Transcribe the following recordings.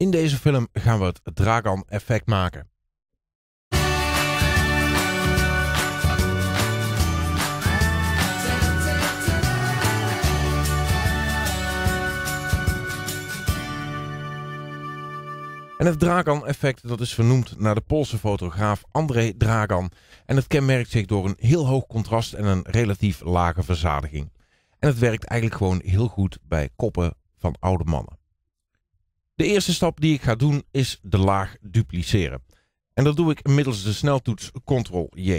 In deze film gaan we het Dragan-effect maken. En het Dragan-effect dat is vernoemd naar de Poolse fotograaf André Dragan. En het kenmerkt zich door een heel hoog contrast en een relatief lage verzadiging. En het werkt eigenlijk gewoon heel goed bij koppen van oude mannen. De eerste stap die ik ga doen is de laag dupliceren. En dat doe ik middels de sneltoets Ctrl-J.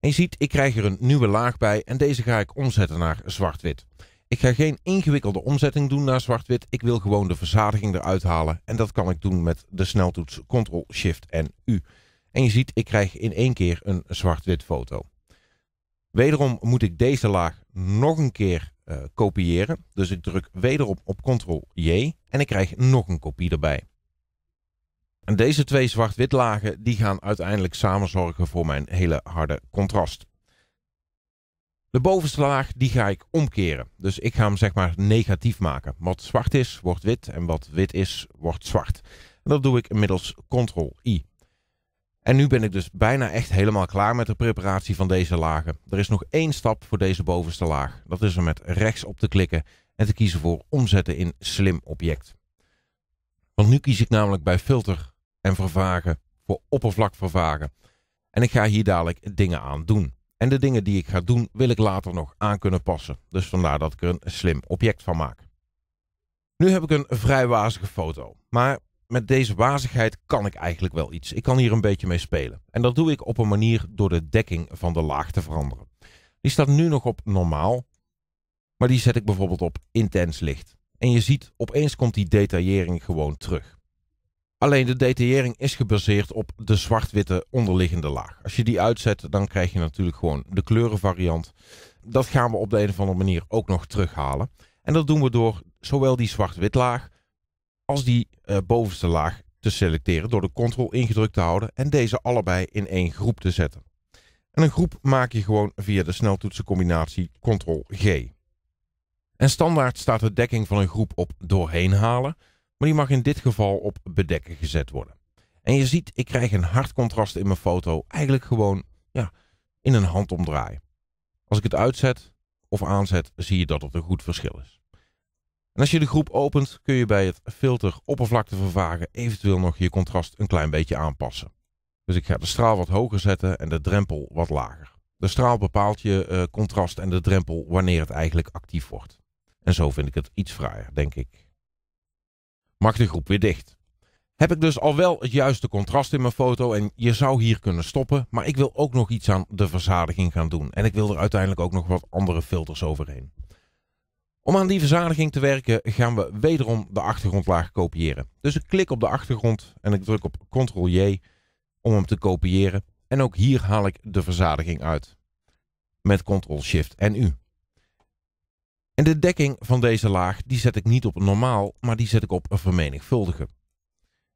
En je ziet, ik krijg er een nieuwe laag bij en deze ga ik omzetten naar zwart-wit. Ik ga geen ingewikkelde omzetting doen naar zwart-wit. Ik wil gewoon de verzadiging eruit halen. En dat kan ik doen met de sneltoets Ctrl, Shift en U. En je ziet, ik krijg in één keer een zwart-wit foto. Wederom moet ik deze laag nog een keer eh, kopiëren. Dus ik druk wederom op Ctrl-J en ik krijg nog een kopie erbij. En deze twee zwart-wit lagen die gaan uiteindelijk samen zorgen voor mijn hele harde contrast. De bovenste laag die ga ik omkeren. Dus ik ga hem zeg maar negatief maken. Wat zwart is, wordt wit en wat wit is, wordt zwart. En dat doe ik middels Ctrl-I. En nu ben ik dus bijna echt helemaal klaar met de preparatie van deze lagen. Er is nog één stap voor deze bovenste laag. Dat is om met rechts op te klikken en te kiezen voor omzetten in slim object. Want nu kies ik namelijk bij filter en vervagen voor oppervlak vervagen. En ik ga hier dadelijk dingen aan doen. En de dingen die ik ga doen wil ik later nog aan kunnen passen. Dus vandaar dat ik er een slim object van maak. Nu heb ik een vrij wazige foto. Maar met deze wazigheid kan ik eigenlijk wel iets. Ik kan hier een beetje mee spelen. En dat doe ik op een manier door de dekking van de laag te veranderen. Die staat nu nog op normaal, maar die zet ik bijvoorbeeld op intens licht. En je ziet, opeens komt die detaillering gewoon terug. Alleen de detaillering is gebaseerd op de zwart-witte onderliggende laag. Als je die uitzet, dan krijg je natuurlijk gewoon de kleurenvariant. Dat gaan we op de een of andere manier ook nog terughalen. En dat doen we door zowel die zwart-wit laag als die eh, bovenste laag te selecteren door de Ctrl ingedrukt te houden en deze allebei in één groep te zetten. En een groep maak je gewoon via de sneltoetsencombinatie Ctrl-G. En standaard staat de dekking van een groep op doorheen halen, maar die mag in dit geval op bedekken gezet worden. En je ziet, ik krijg een hard contrast in mijn foto eigenlijk gewoon ja, in een handomdraai. Als ik het uitzet of aanzet, zie je dat het een goed verschil is. En als je de groep opent, kun je bij het filter oppervlakte vervagen eventueel nog je contrast een klein beetje aanpassen. Dus ik ga de straal wat hoger zetten en de drempel wat lager. De straal bepaalt je eh, contrast en de drempel wanneer het eigenlijk actief wordt. En zo vind ik het iets fraaier, denk ik. Mag de groep weer dicht. Heb ik dus al wel het juiste contrast in mijn foto en je zou hier kunnen stoppen, maar ik wil ook nog iets aan de verzadiging gaan doen. En ik wil er uiteindelijk ook nog wat andere filters overheen. Om aan die verzadiging te werken gaan we wederom de achtergrondlaag kopiëren. Dus ik klik op de achtergrond en ik druk op Ctrl-J om hem te kopiëren. En ook hier haal ik de verzadiging uit. Met Ctrl-Shift en U. En de dekking van deze laag die zet ik niet op normaal, maar die zet ik op vermenigvuldigen.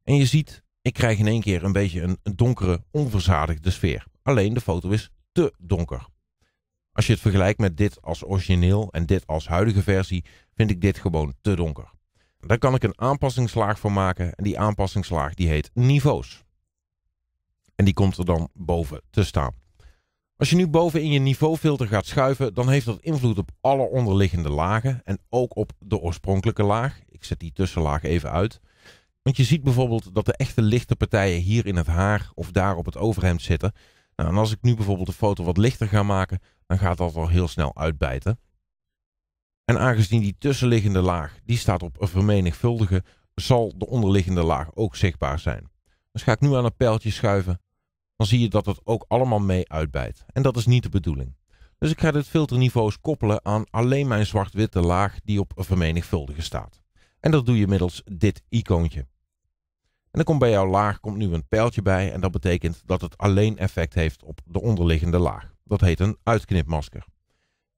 En je ziet, ik krijg in één keer een beetje een donkere, onverzadigde sfeer. Alleen de foto is te donker. Als je het vergelijkt met dit als origineel en dit als huidige versie, vind ik dit gewoon te donker. Daar kan ik een aanpassingslaag voor maken en die aanpassingslaag die heet niveaus. En die komt er dan boven te staan. Als je nu boven in je niveaufilter gaat schuiven, dan heeft dat invloed op alle onderliggende lagen en ook op de oorspronkelijke laag. Ik zet die tussenlaag even uit. Want je ziet bijvoorbeeld dat de echte lichte partijen hier in het haar of daar op het overhemd zitten. Nou, en als ik nu bijvoorbeeld de foto wat lichter ga maken, dan gaat dat al heel snel uitbijten. En aangezien die tussenliggende laag, die staat op vermenigvuldigen, zal de onderliggende laag ook zichtbaar zijn. Dus ga ik nu aan een pijltje schuiven, dan zie je dat het ook allemaal mee uitbijt. En dat is niet de bedoeling. Dus ik ga dit filterniveaus koppelen aan alleen mijn zwart-witte laag die op vermenigvuldigen staat. En dat doe je middels dit icoontje. En dan komt bij jouw laag komt nu een pijltje bij en dat betekent dat het alleen effect heeft op de onderliggende laag. Dat heet een uitknipmasker.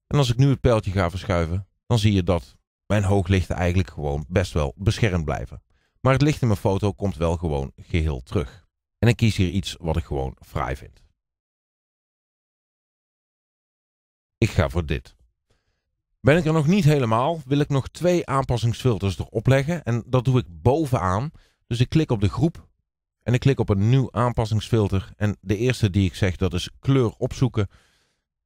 En als ik nu het pijltje ga verschuiven, dan zie je dat mijn hooglichten eigenlijk gewoon best wel beschermd blijven. Maar het licht in mijn foto komt wel gewoon geheel terug. En ik kies hier iets wat ik gewoon fraai vind. Ik ga voor dit. Ben ik er nog niet helemaal, wil ik nog twee aanpassingsfilters erop leggen en dat doe ik bovenaan dus ik klik op de groep en ik klik op een nieuw aanpassingsfilter. En de eerste die ik zeg, dat is kleur opzoeken.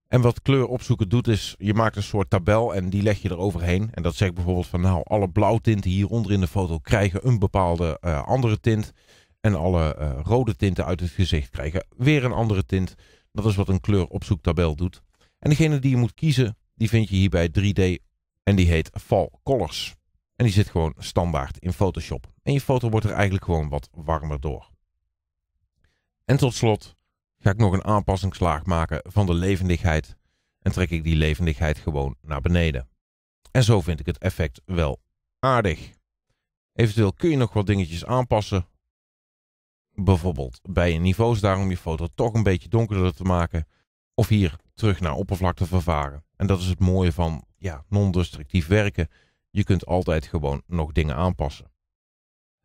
En wat kleur opzoeken doet is, je maakt een soort tabel en die leg je er overheen. En dat zegt bijvoorbeeld van nou, alle blauwtinten hieronder in de foto krijgen een bepaalde eh, andere tint. En alle eh, rode tinten uit het gezicht krijgen weer een andere tint. Dat is wat een kleur opzoektabel doet. En degene die je moet kiezen, die vind je hier bij 3D en die heet Fall Colors. En die zit gewoon standaard in Photoshop. En je foto wordt er eigenlijk gewoon wat warmer door. En tot slot ga ik nog een aanpassingslaag maken van de levendigheid. En trek ik die levendigheid gewoon naar beneden. En zo vind ik het effect wel aardig. Eventueel kun je nog wat dingetjes aanpassen. Bijvoorbeeld bij je niveaus daar om je foto toch een beetje donkerder te maken. Of hier terug naar oppervlakte vervaren. En dat is het mooie van ja, non-destructief werken. Je kunt altijd gewoon nog dingen aanpassen.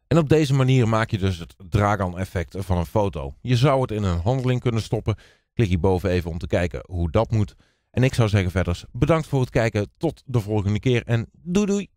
En op deze manier maak je dus het Dragan-effect van een foto. Je zou het in een handeling kunnen stoppen. Klik hierboven even om te kijken hoe dat moet. En ik zou zeggen verder bedankt voor het kijken. Tot de volgende keer en doei doei!